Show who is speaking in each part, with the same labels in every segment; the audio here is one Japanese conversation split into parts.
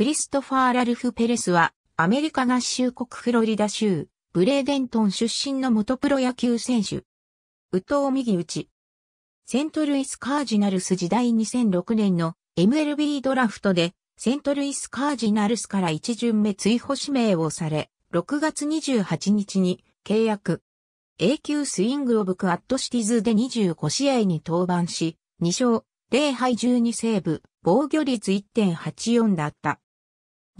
Speaker 1: クリストファー・ラルフ・ペレスは、アメリカ合衆国フロリダ州、ブレーデントン出身の元プロ野球選手。ウト投右打ち。セントルイス・カージナルス時代2006年の MLB ドラフトで、セントルイス・カージナルスから一巡目追捕指名をされ、6月28日に契約。A 級スイングオブクアットシティズで25試合に登板し、2勝、0敗12セーブ、防御率1.84だった。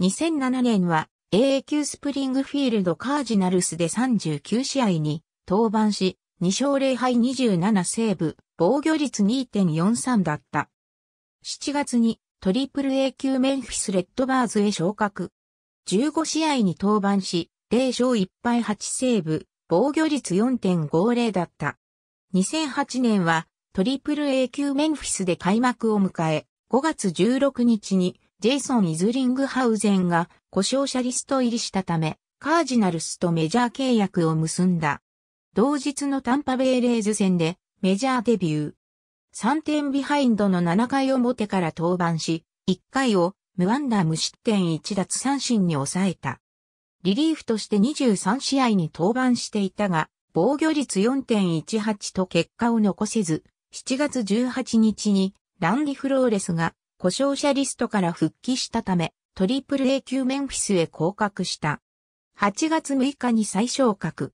Speaker 1: 2007年は AA 級スプリングフィールドカージナルスで39試合に登板し、2勝0敗27セーブ、防御率2.43だった。7月にトリプル A 級メンフィスレッドバーズへ昇格。15試合に登板し、0勝1敗8セーブ、防御率4.50だった。2008年はトリプル A 級メンフィスで開幕を迎え、5月16日にジェイソン・イズリングハウゼンが故障者リスト入りしたため、カージナルスとメジャー契約を結んだ。同日のタンパベイレーズ戦でメジャーデビュー。3点ビハインドの7回表から登板し、1回を無安打無失点1奪三振に抑えた。リリーフとして23試合に登板していたが、防御率4.18と結果を残せず、7月18日にランディ・フローレスが故障者リストから復帰したため、トリプル A 級メンフィスへ降格した。8月6日に再昇格。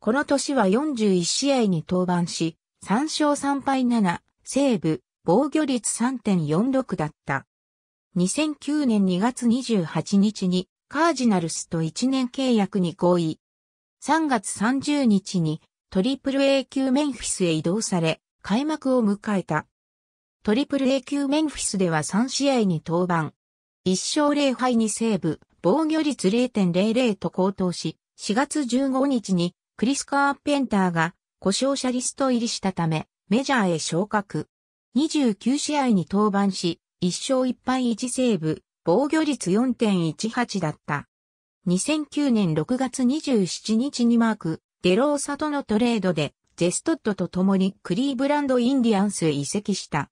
Speaker 1: この年は41試合に登板し、3勝3敗7、セーブ、防御率3.46だった。2009年2月28日にカージナルスと1年契約に合意。3月30日にトリプル A 級メンフィスへ移動され、開幕を迎えた。トリプル A 級メンフィスでは3試合に登板。1勝0敗2セーブ、防御率0.00と高騰し、4月15日にクリス・カーペンターが故障者リスト入りしたため、メジャーへ昇格。29試合に登板し、1勝1敗1セーブ、防御率4.18だった。2009年6月27日にマーク、デローサとのトレードで、ジェストットと共にクリーブランド・インディアンスへ移籍した。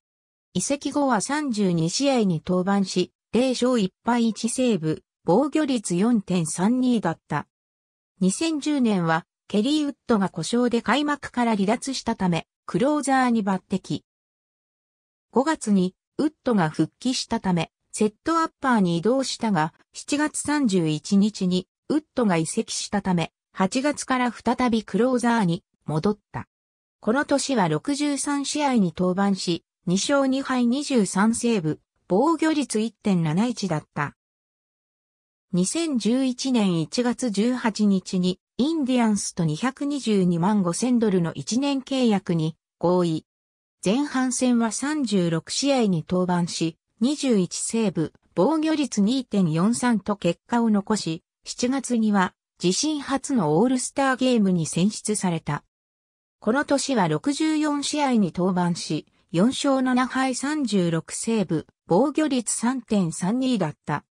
Speaker 1: 移籍後は32試合に登板し、0勝1敗1セーブ、防御率4.32だった。2010年は、ケリーウッドが故障で開幕から離脱したため、クローザーに抜擢。5月に、ウッドが復帰したため、セットアッパーに移動したが、7月31日に、ウッドが移籍したため、8月から再びクローザーに戻った。この年は63試合に登板し、2勝2敗23セーブ、防御率1.71だった。2011年1月18日に、インディアンスと222万5000ドルの1年契約に合意。前半戦は36試合に登板し、21セーブ、防御率2.43と結果を残し、7月には自身初のオールスターゲームに選出された。この年は64試合に登板し、4勝7敗36セーブ、防御率3.32だった。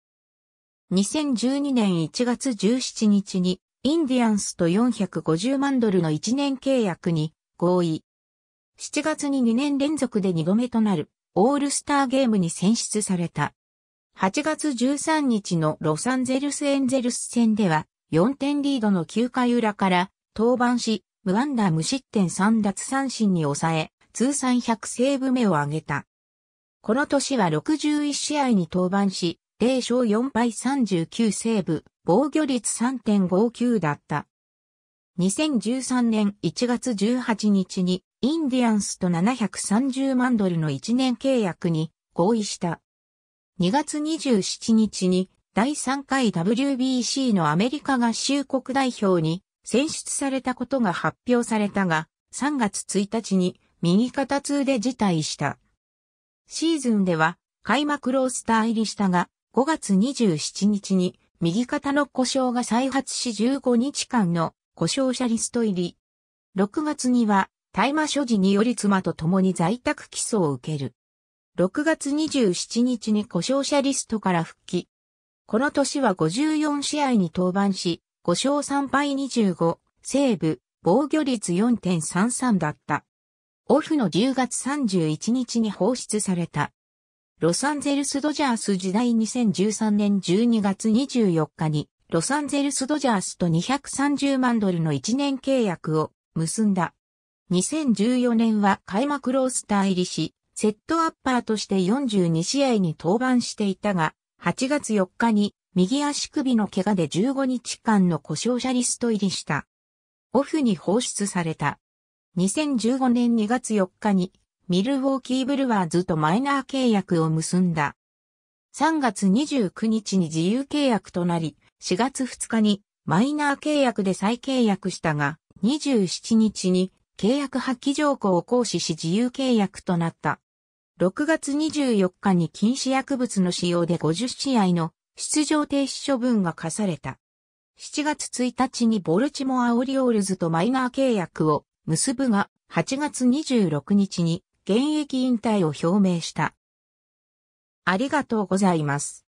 Speaker 1: 2012年1月17日に、インディアンスと450万ドルの1年契約に合意。7月に2年連続で2度目となるオールスターゲームに選出された。8月13日のロサンゼルスエンゼルス戦では4点リードの9回裏から登板し、無安打無失点3奪三振に抑え、通算100セーブ目を挙げた。この年は61試合に登板し、0勝4敗39セーブ、防御率3.59だった。2013年1月18日にインディアンスと730万ドルの1年契約に合意した。2月27日に第3回 WBC のアメリカ合衆国代表に選出されたことが発表されたが、3月1日に右肩痛で辞退した。シーズンでは開幕ロースター入りしたが、5月27日に右肩の故障が再発し15日間の故障者リスト入り。6月には大麻所持により妻と共に在宅起訴を受ける。6月27日に故障者リストから復帰。この年は54試合に登板し、5勝3敗25、セーブ、防御率4.33だった。オフの10月31日に放出された。ロサンゼルスドジャース時代2013年12月24日に、ロサンゼルスドジャースと230万ドルの1年契約を結んだ。2014年は開幕ロースター入りし、セットアッパーとして42試合に登板していたが、8月4日に右足首の怪我で15日間の故障者リスト入りした。オフに放出された。2015年2月4日にミルウォーキーブルワーズとマイナー契約を結んだ。3月29日に自由契約となり、4月2日にマイナー契約で再契約したが、27日に契約破棄条項を行使し自由契約となった。6月24日に禁止薬物の使用で50試合の出場停止処分が課された。7月1日にボルチモアオリオールズとマイナー契約を結ぶが8月26日に現役引退を表明した。ありがとうございます。